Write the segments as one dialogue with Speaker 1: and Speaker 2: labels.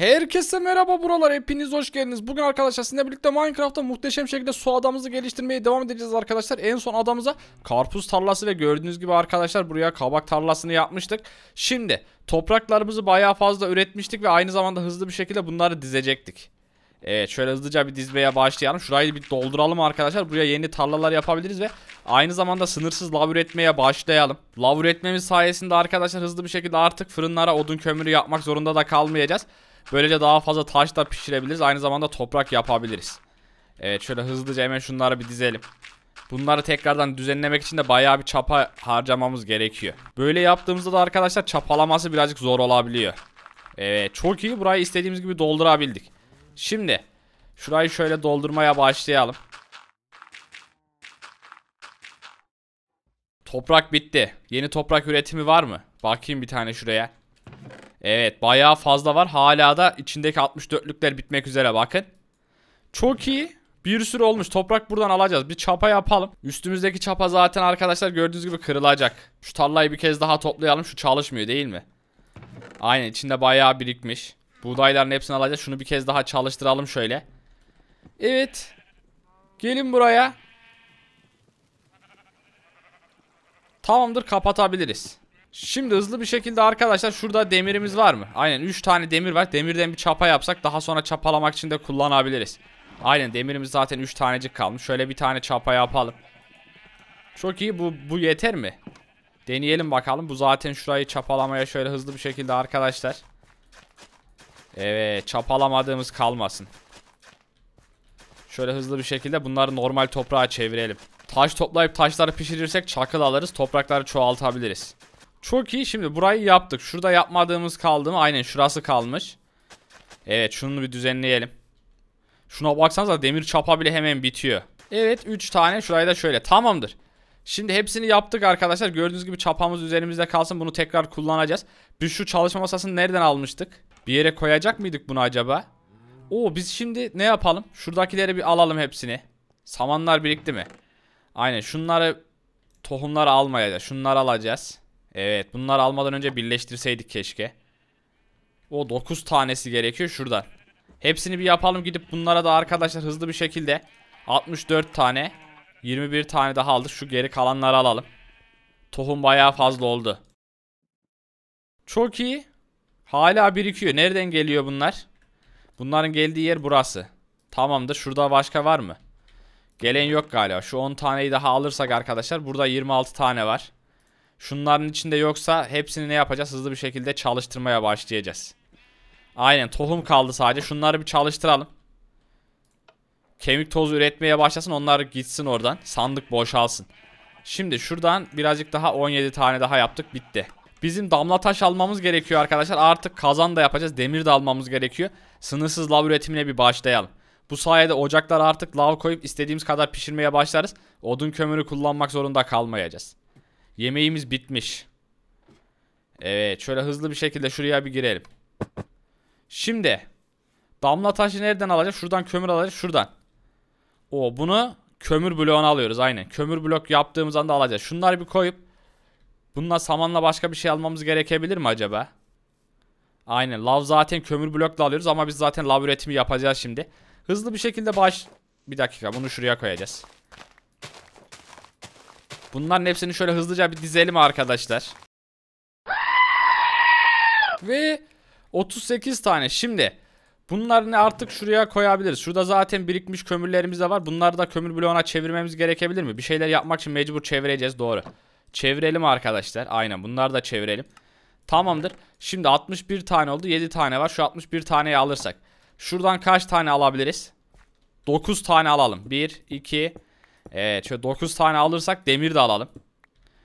Speaker 1: Herkese merhaba buralar hepiniz hoş geldiniz. Bugün arkadaşlar sizinle birlikte Minecraft'ta muhteşem şekilde su adamımızı geliştirmeye devam edeceğiz arkadaşlar. En son adamıza karpuz tarlası ve gördüğünüz gibi arkadaşlar buraya kabak tarlasını yapmıştık. Şimdi topraklarımızı bayağı fazla üretmiştik ve aynı zamanda hızlı bir şekilde bunları dizecektik. Evet şöyle hızlıca bir dizmeye başlayalım. Şurayı bir dolduralım arkadaşlar. Buraya yeni tarlalar yapabiliriz ve aynı zamanda sınırsız lav üretmeye başlayalım. Lav üretmemiz sayesinde arkadaşlar hızlı bir şekilde artık fırınlara odun kömürü yapmak zorunda da kalmayacağız. Böylece daha fazla taş da pişirebiliriz. Aynı zamanda toprak yapabiliriz. Evet şöyle hızlıca hemen şunları bir dizelim. Bunları tekrardan düzenlemek için de bayağı bir çapa harcamamız gerekiyor. Böyle yaptığımızda da arkadaşlar çapalaması birazcık zor olabiliyor. Evet çok iyi burayı istediğimiz gibi doldurabildik. Şimdi şurayı şöyle doldurmaya başlayalım. Toprak bitti. Yeni toprak üretimi var mı? Bakayım bir tane şuraya. Evet bayağı fazla var. Hala da içindeki 64'lükler bitmek üzere bakın. Çok iyi. Bir sürü olmuş. Toprak buradan alacağız. Bir çapa yapalım. Üstümüzdeki çapa zaten arkadaşlar gördüğünüz gibi kırılacak. Şu tarlayı bir kez daha toplayalım. Şu çalışmıyor değil mi? Aynen içinde bayağı birikmiş. Buğdayların hepsini alacağız. Şunu bir kez daha çalıştıralım şöyle. Evet. Gelin buraya. Tamamdır kapatabiliriz. Şimdi hızlı bir şekilde arkadaşlar şurada demirimiz var mı? Aynen 3 tane demir var. Demirden bir çapa yapsak daha sonra çapalamak için de kullanabiliriz. Aynen demirimiz zaten 3 tanecik kalmış. Şöyle bir tane çapa yapalım. Çok iyi bu, bu yeter mi? Deneyelim bakalım. Bu zaten şurayı çapalamaya şöyle hızlı bir şekilde arkadaşlar. Evet çapalamadığımız kalmasın. Şöyle hızlı bir şekilde bunları normal toprağa çevirelim. Taş toplayıp taşları pişirirsek çakıl alırız. Toprakları çoğaltabiliriz. Çok iyi. Şimdi burayı yaptık. Şurada yapmadığımız kaldı mı? Aynen şurası kalmış. Evet şunu bir düzenleyelim. Şuna baksanıza demir çapa bile hemen bitiyor. Evet 3 tane şurayı da şöyle. Tamamdır. Şimdi hepsini yaptık arkadaşlar. Gördüğünüz gibi çapamız üzerimizde kalsın. Bunu tekrar kullanacağız. Biz şu çalışma masasını nereden almıştık? Bir yere koyacak mıydık bunu acaba? Oo biz şimdi ne yapalım? Şuradakileri bir alalım hepsini. Samanlar birikti mi? Aynen şunları tohumları almayacağız. Şunları alacağız. Evet bunları almadan önce birleştirseydik keşke. O 9 tanesi gerekiyor şurada. Hepsini bir yapalım gidip bunlara da arkadaşlar hızlı bir şekilde 64 tane 21 tane daha aldık. Şu geri kalanları alalım. Tohum bayağı fazla oldu. Çok iyi. Hala birikiyor. Nereden geliyor bunlar? Bunların geldiği yer burası. Tamamdır. şurada başka var mı? Gelen yok galiba. Şu 10 taneyi daha alırsak arkadaşlar burada 26 tane var. Şunların içinde yoksa hepsini ne yapacağız? Hızlı bir şekilde çalıştırmaya başlayacağız. Aynen tohum kaldı sadece. Şunları bir çalıştıralım. Kemik tozu üretmeye başlasın. Onlar gitsin oradan. Sandık boşalsın. Şimdi şuradan birazcık daha 17 tane daha yaptık. Bitti. Bizim damla taş almamız gerekiyor arkadaşlar. Artık kazan da yapacağız. Demir de almamız gerekiyor. Sınırsız lav üretimine bir başlayalım. Bu sayede ocaklara artık lav koyup istediğimiz kadar pişirmeye başlarız. Odun kömürü kullanmak zorunda kalmayacağız. Yemeğimiz bitmiş. Evet şöyle hızlı bir şekilde şuraya bir girelim. Şimdi damla taşı nereden alacağız? Şuradan kömür alacağız. Şuradan. O bunu kömür bloğuna alıyoruz aynen. Kömür blok yaptığımız anda alacağız. Şunları bir koyup bununla samanla başka bir şey almamız gerekebilir mi acaba? Aynen. Lav zaten kömür blokla alıyoruz ama biz zaten lav üretimi yapacağız şimdi. Hızlı bir şekilde baş... Bir dakika bunu şuraya koyacağız. Bunların hepsini şöyle hızlıca bir dizelim arkadaşlar. Ve 38 tane. Şimdi bunları artık şuraya koyabiliriz. Şurada zaten birikmiş kömürlerimiz de var. Bunları da kömür bloğuna çevirmemiz gerekebilir mi? Bir şeyler yapmak için mecbur çevireceğiz. Doğru. Çevirelim arkadaşlar. Aynen bunları da çevirelim. Tamamdır. Şimdi 61 tane oldu. 7 tane var. Şu 61 taneyi alırsak. Şuradan kaç tane alabiliriz? 9 tane alalım. 1, 2, 3. Evet şöyle 9 tane alırsak demir de alalım.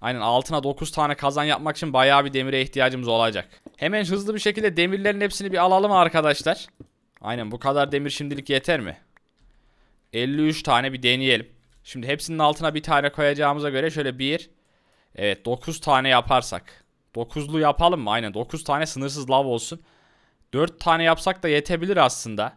Speaker 1: Aynen altına 9 tane kazan yapmak için bayağı bir demire ihtiyacımız olacak. Hemen hızlı bir şekilde demirlerin hepsini bir alalım arkadaşlar. Aynen bu kadar demir şimdilik yeter mi? 53 tane bir deneyelim. Şimdi hepsinin altına bir tane koyacağımıza göre şöyle bir. Evet 9 tane yaparsak. 9'lu yapalım mı? Aynen 9 tane sınırsız lav olsun. 4 tane yapsak da yetebilir aslında.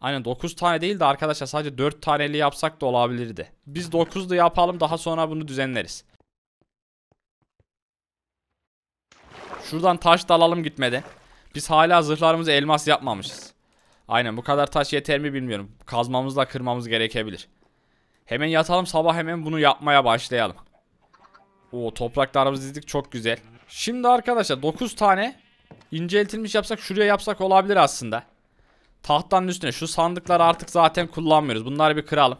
Speaker 1: Aynen 9 tane değil de arkadaşlar sadece 4 taneli yapsak da olabilirdi. Biz da yapalım daha sonra bunu düzenleriz. Şuradan taş da alalım gitmeden. Biz hala zırhlarımızı elmas yapmamışız. Aynen bu kadar taş yeter mi bilmiyorum. Kazmamızla kırmamız gerekebilir. Hemen yatalım sabah hemen bunu yapmaya başlayalım. Oo topraklarımızı dizdik çok güzel. Şimdi arkadaşlar 9 tane inceltilmiş yapsak şuraya yapsak olabilir aslında. Tahtanın üstüne. Şu sandıkları artık zaten kullanmıyoruz. Bunları bir kıralım.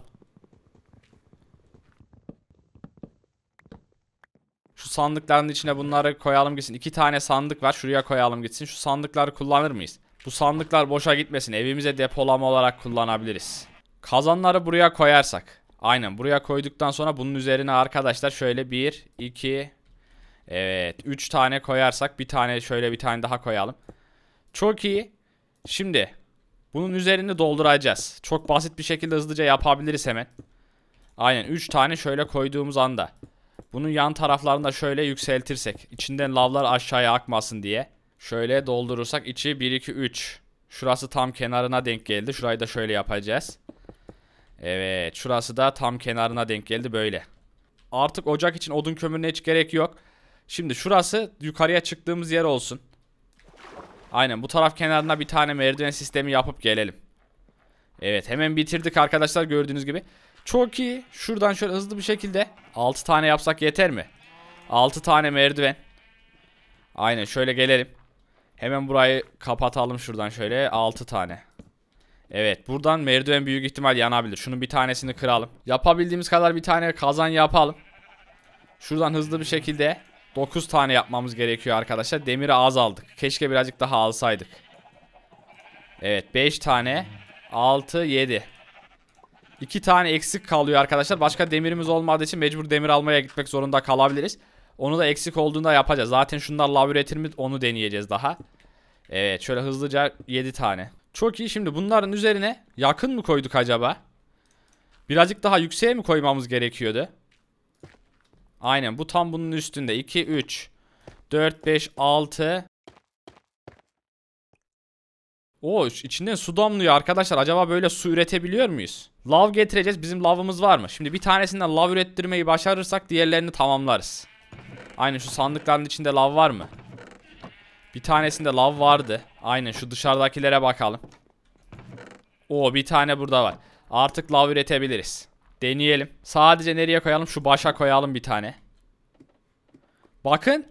Speaker 1: Şu sandıkların içine bunları koyalım gitsin. İki tane sandık var. Şuraya koyalım gitsin. Şu sandıkları kullanır mıyız? Bu sandıklar boşa gitmesin. Evimize depolama olarak kullanabiliriz. Kazanları buraya koyarsak. Aynen buraya koyduktan sonra bunun üzerine arkadaşlar şöyle bir, iki, evet üç tane koyarsak bir tane şöyle bir tane daha koyalım. Çok iyi. Şimdi bunun üzerini dolduracağız. Çok basit bir şekilde hızlıca yapabiliriz hemen. Aynen 3 tane şöyle koyduğumuz anda. Bunun yan taraflarında şöyle yükseltirsek. içinden lavlar aşağıya akmasın diye. Şöyle doldurursak içi 1, 2, 3. Şurası tam kenarına denk geldi. Şurayı da şöyle yapacağız. Evet şurası da tam kenarına denk geldi böyle. Artık ocak için odun kömürüne hiç gerek yok. Şimdi şurası yukarıya çıktığımız yer olsun. Aynen bu taraf kenarına bir tane merdiven sistemi yapıp gelelim. Evet hemen bitirdik arkadaşlar gördüğünüz gibi. Çok iyi. Şuradan şöyle hızlı bir şekilde 6 tane yapsak yeter mi? 6 tane merdiven. Aynen şöyle gelelim. Hemen burayı kapatalım şuradan şöyle 6 tane. Evet buradan merdiven büyük ihtimal yanabilir. Şunun bir tanesini kıralım. Yapabildiğimiz kadar bir tane kazan yapalım. Şuradan hızlı bir şekilde 9 tane yapmamız gerekiyor arkadaşlar. Demiri az aldık. Keşke birazcık daha alsaydık. Evet 5 tane. 6, 7. 2 tane eksik kalıyor arkadaşlar. Başka demirimiz olmadığı için mecbur demir almaya gitmek zorunda kalabiliriz. Onu da eksik olduğunda yapacağız. Zaten şundan lav üretir onu deneyeceğiz daha. Evet şöyle hızlıca 7 tane. Çok iyi şimdi bunların üzerine yakın mı koyduk acaba? Birazcık daha yükseğe mi koymamız gerekiyordu? Aynen bu tam bunun üstünde. 2, 3, 4, 5, 6. Oo içinden su damlıyor arkadaşlar. Acaba böyle su üretebiliyor muyuz? Lav getireceğiz. Bizim lavımız var mı? Şimdi bir tanesinden lav ürettirmeyi başarırsak diğerlerini tamamlarız. Aynen şu sandıkların içinde lav var mı? Bir tanesinde lav vardı. Aynen şu dışarıdakilere bakalım. Oo bir tane burada var. Artık lav üretebiliriz. Deneyelim. Sadece nereye koyalım? Şu başa koyalım bir tane. Bakın.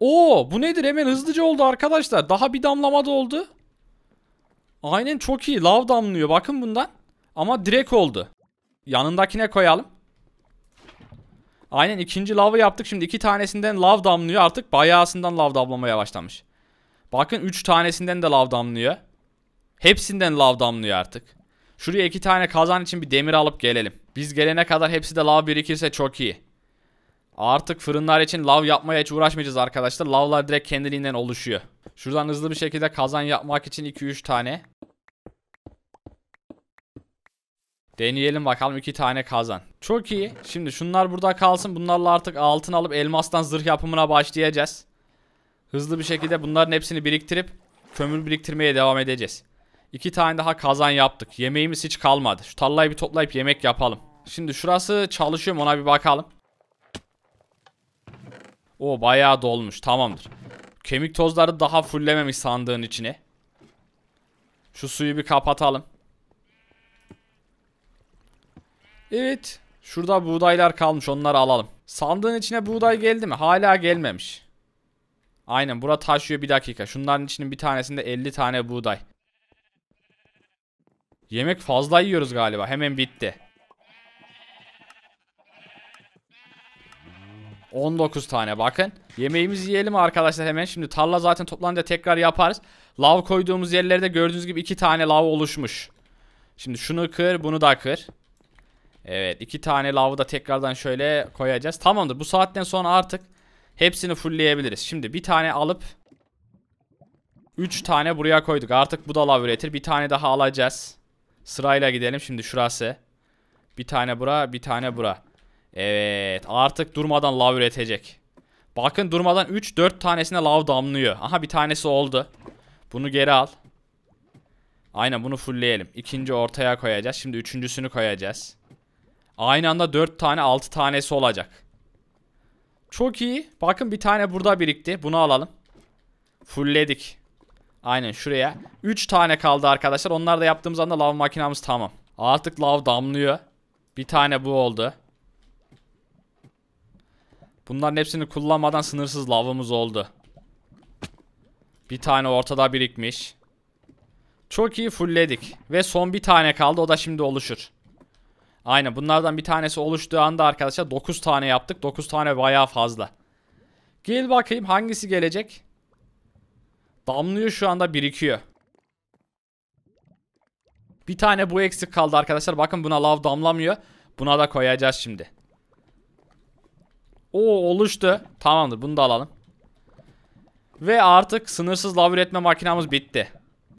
Speaker 1: Oo, bu nedir? Hemen hızlıca oldu arkadaşlar. Daha bir damlama da oldu. Aynen çok iyi. Lav damlıyor. Bakın bundan. Ama direkt oldu. Yanındakine koyalım. Aynen ikinci lavı yaptık. Şimdi iki tanesinden lav damlıyor. Artık bayağısından lav damlamaya başlamış. Bakın üç tanesinden de lav damlıyor. Hepsinden lav damlıyor artık. Şuraya iki tane kazan için bir demir alıp gelelim. Biz gelene kadar hepsi de lav birikirse çok iyi. Artık fırınlar için lav yapmaya hiç uğraşmayacağız arkadaşlar. Lavlar direkt kendiliğinden oluşuyor. Şuradan hızlı bir şekilde kazan yapmak için 2-3 tane. Deneyelim bakalım 2 tane kazan. Çok iyi. Şimdi şunlar burada kalsın. Bunlarla artık altın alıp elmastan zırh yapımına başlayacağız. Hızlı bir şekilde bunların hepsini biriktirip kömür biriktirmeye devam edeceğiz. İki tane daha kazan yaptık. Yemeğimiz hiç kalmadı. Şu tarlayı bir toplayıp yemek yapalım. Şimdi şurası çalışıyor ona bir bakalım. O bayağı dolmuş. Tamamdır. Kemik tozları daha fulllememiş sandığın içine. Şu suyu bir kapatalım. Evet. Şurada buğdaylar kalmış. Onları alalım. Sandığın içine buğday geldi mi? Hala gelmemiş. Aynen. Bura taşıyor bir dakika. Şunların içinin bir tanesinde 50 tane buğday. Yemek fazla yiyoruz galiba. Hemen bitti. 19 tane bakın. Yemeğimizi yiyelim arkadaşlar hemen. Şimdi tarla zaten toplanınca tekrar yaparız. Lav koyduğumuz yerlerde gördüğünüz gibi 2 tane lav oluşmuş. Şimdi şunu kır bunu da kır. Evet 2 tane lavı da tekrardan şöyle koyacağız. Tamamdır bu saatten sonra artık hepsini fullleyebiliriz. Şimdi bir tane alıp 3 tane buraya koyduk. Artık bu da lav üretir. Bir tane daha alacağız. Sırayla gidelim. Şimdi şurası. Bir tane bura, bir tane bura. Evet. Artık durmadan lav üretecek. Bakın durmadan 3-4 tanesine lav damlıyor. Aha bir tanesi oldu. Bunu geri al. Aynen bunu fullleyelim. İkinci ortaya koyacağız. Şimdi üçüncüsünü koyacağız. Aynı anda 4 tane 6 tanesi olacak. Çok iyi. Bakın bir tane burada birikti. Bunu alalım. Fullledik. Aynen şuraya. 3 tane kaldı arkadaşlar. Onlar da yaptığımız anda lav makinamız tamam. Artık lav damlıyor. Bir tane bu oldu. Bunların hepsini kullanmadan sınırsız lavımız oldu. Bir tane ortada birikmiş. Çok iyi fullledik. Ve son bir tane kaldı. O da şimdi oluşur. Aynen bunlardan bir tanesi oluştuğu anda arkadaşlar 9 tane yaptık. 9 tane baya fazla. Gel bakayım hangisi gelecek? Damlıyor şu anda birikiyor. Bir tane bu eksik kaldı arkadaşlar. Bakın buna lav damlamıyor. Buna da koyacağız şimdi. O oluştu. Tamamdır bunu da alalım. Ve artık sınırsız lav üretme makinamız bitti.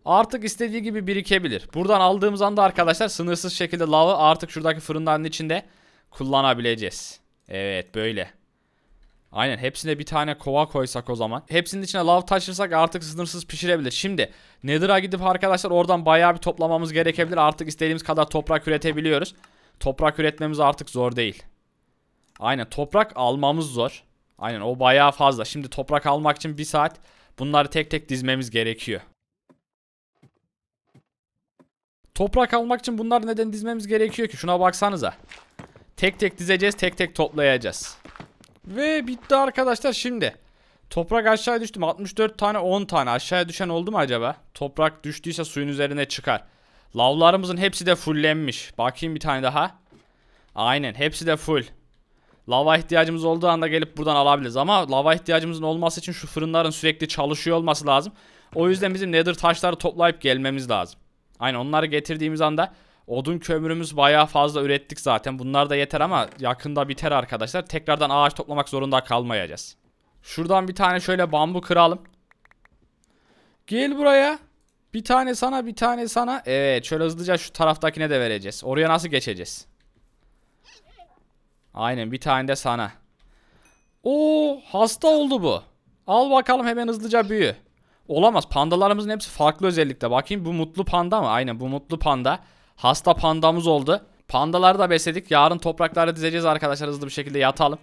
Speaker 1: Artık istediği gibi birikebilir. Buradan aldığımız anda arkadaşlar sınırsız şekilde lavı artık şuradaki fırınların içinde kullanabileceğiz. Evet böyle. Aynen hepsine bir tane kova koysak o zaman. Hepsinin içine lav taşırsak artık sınırsız pişirebilir. Şimdi Nether'a gidip arkadaşlar oradan bayağı bir toplamamız gerekebilir. Artık istediğimiz kadar toprak üretebiliyoruz. Toprak üretmemiz artık zor değil. Aynen toprak almamız zor. Aynen o bayağı fazla. Şimdi toprak almak için bir saat bunları tek tek dizmemiz gerekiyor. Toprak almak için bunları neden dizmemiz gerekiyor ki? Şuna baksanıza. Tek tek dizeceğiz, tek tek toplayacağız. Ve bitti arkadaşlar şimdi. Toprak aşağıya düştü mü? 64 tane 10 tane aşağıya düşen oldu mu acaba? Toprak düştüyse suyun üzerine çıkar. Lavlarımızın hepsi de fullenmiş. Bakayım bir tane daha. Aynen hepsi de full. Lava ihtiyacımız olduğu anda gelip buradan alabiliriz. Ama lava ihtiyacımızın olması için şu fırınların sürekli çalışıyor olması lazım. O yüzden bizim nether taşları toplayıp gelmemiz lazım. Aynen onları getirdiğimiz anda Odun kömürümüz bayağı fazla ürettik zaten. Bunlar da yeter ama yakında biter arkadaşlar. Tekrardan ağaç toplamak zorunda kalmayacağız. Şuradan bir tane şöyle bambu kıralım. Gel buraya. Bir tane sana bir tane sana. Evet şöyle hızlıca şu taraftakine de vereceğiz. Oraya nasıl geçeceğiz? Aynen bir tane de sana. Oo hasta oldu bu. Al bakalım hemen hızlıca büyü. Olamaz pandalarımızın hepsi farklı özellikle. Bakayım bu mutlu panda mı? Aynen bu mutlu panda. Hasta pandamız oldu. Pandaları da besledik. Yarın topraklarda dizeceğiz arkadaşlar hızlı bir şekilde yatalım.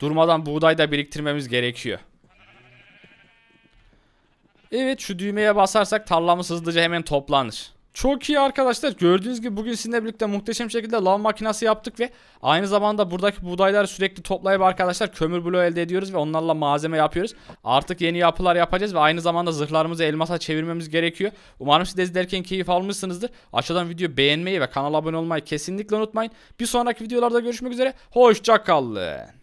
Speaker 1: Durmadan buğday da biriktirmemiz gerekiyor. Evet şu düğmeye basarsak tarlamız hızlıca hemen toplanır. Çok iyi arkadaşlar. Gördüğünüz gibi bugün sizinle birlikte muhteşem şekilde lav makinası yaptık ve aynı zamanda buradaki buğdayları sürekli toplayıp arkadaşlar kömür bloğu elde ediyoruz ve onlarla malzeme yapıyoruz. Artık yeni yapılar yapacağız ve aynı zamanda zırhlarımızı elmasa çevirmemiz gerekiyor. Umarım siz de izlerken keyif almışsınızdır. Aşağıdan video beğenmeyi ve kanala abone olmayı kesinlikle unutmayın. Bir sonraki videolarda görüşmek üzere. Hoşçakalın.